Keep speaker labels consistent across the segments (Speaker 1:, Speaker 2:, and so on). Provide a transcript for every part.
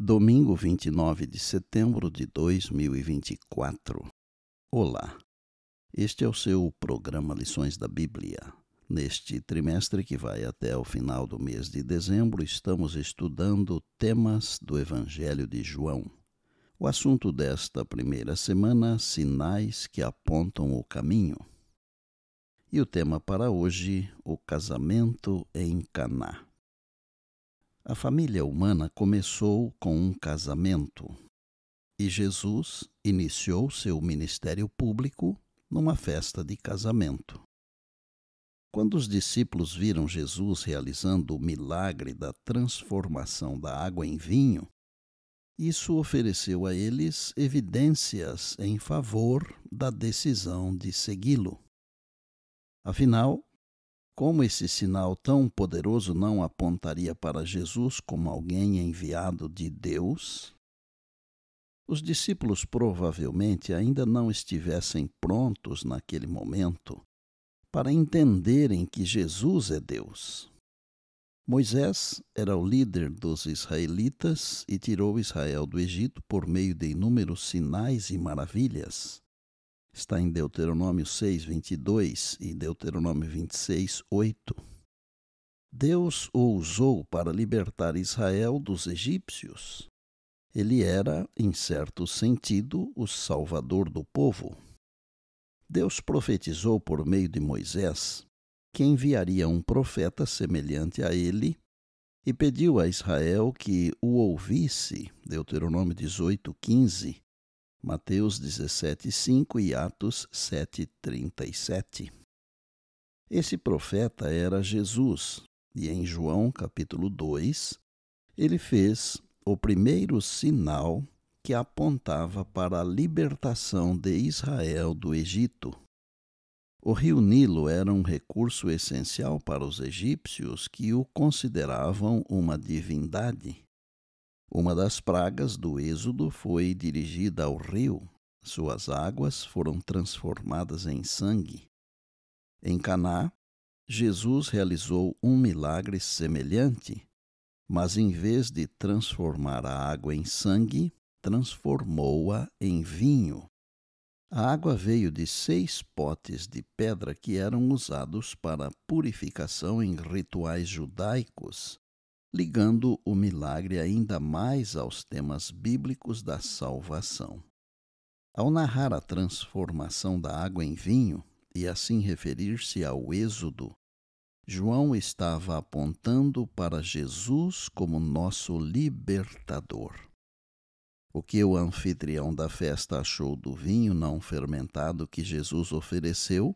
Speaker 1: Domingo 29 de setembro de 2024. Olá. Este é o seu programa Lições da Bíblia. Neste trimestre que vai até o final do mês de dezembro, estamos estudando temas do Evangelho de João. O assunto desta primeira semana: sinais que apontam o caminho. E o tema para hoje: o casamento em Caná. A família humana começou com um casamento e Jesus iniciou seu ministério público numa festa de casamento. Quando os discípulos viram Jesus realizando o milagre da transformação da água em vinho, isso ofereceu a eles evidências em favor da decisão de segui-lo. Afinal, como esse sinal tão poderoso não apontaria para Jesus como alguém enviado de Deus? Os discípulos provavelmente ainda não estivessem prontos naquele momento para entenderem que Jesus é Deus. Moisés era o líder dos israelitas e tirou Israel do Egito por meio de inúmeros sinais e maravilhas está em Deuteronômio 6, 22 e Deuteronômio 26, 8. Deus o usou para libertar Israel dos egípcios. Ele era, em certo sentido, o salvador do povo. Deus profetizou por meio de Moisés que enviaria um profeta semelhante a ele e pediu a Israel que o ouvisse. Deuteronômio 18, 15 Mateus 17:5 e Atos 7:37. Esse profeta era Jesus, e em João capítulo 2, ele fez o primeiro sinal que apontava para a libertação de Israel do Egito. O rio Nilo era um recurso essencial para os egípcios que o consideravam uma divindade. Uma das pragas do Êxodo foi dirigida ao rio. Suas águas foram transformadas em sangue. Em Caná, Jesus realizou um milagre semelhante, mas em vez de transformar a água em sangue, transformou-a em vinho. A água veio de seis potes de pedra que eram usados para purificação em rituais judaicos ligando o milagre ainda mais aos temas bíblicos da salvação. Ao narrar a transformação da água em vinho e assim referir-se ao Êxodo, João estava apontando para Jesus como nosso libertador. O que o anfitrião da festa achou do vinho não fermentado que Jesus ofereceu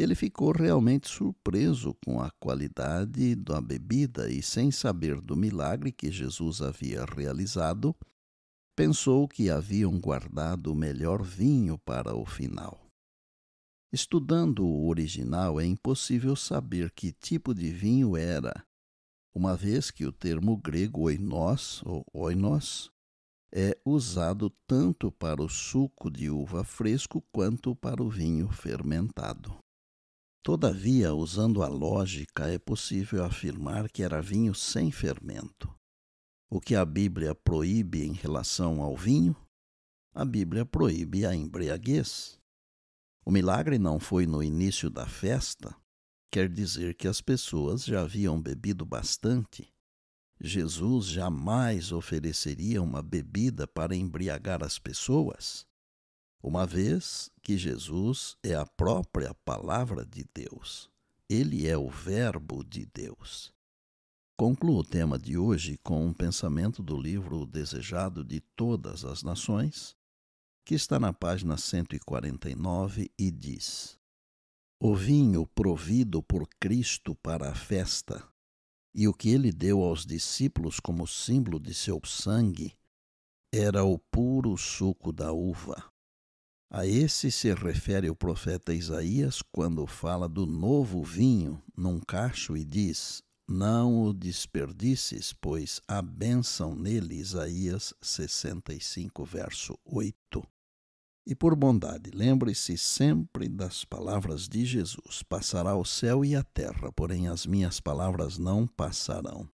Speaker 1: ele ficou realmente surpreso com a qualidade da bebida e, sem saber do milagre que Jesus havia realizado, pensou que haviam guardado o melhor vinho para o final. Estudando o original, é impossível saber que tipo de vinho era, uma vez que o termo grego oinos ou oinos é usado tanto para o suco de uva fresco quanto para o vinho fermentado. Todavia, usando a lógica, é possível afirmar que era vinho sem fermento. O que a Bíblia proíbe em relação ao vinho, a Bíblia proíbe a embriaguez. O milagre não foi no início da festa, quer dizer que as pessoas já haviam bebido bastante. Jesus jamais ofereceria uma bebida para embriagar as pessoas uma vez que Jesus é a própria Palavra de Deus. Ele é o Verbo de Deus. Concluo o tema de hoje com um pensamento do livro Desejado de Todas as Nações, que está na página 149 e diz: O vinho provido por Cristo para a festa e o que ele deu aos discípulos como símbolo de seu sangue era o puro suco da uva. A esse se refere o profeta Isaías quando fala do novo vinho num cacho e diz: Não o desperdices, pois há bênção nele. Isaías 65, verso 8. E por bondade, lembre-se sempre das palavras de Jesus: Passará o céu e a terra, porém as minhas palavras não passarão.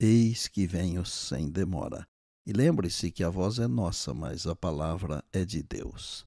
Speaker 1: Eis que venho sem demora. E lembre-se que a voz é nossa, mas a palavra é de Deus.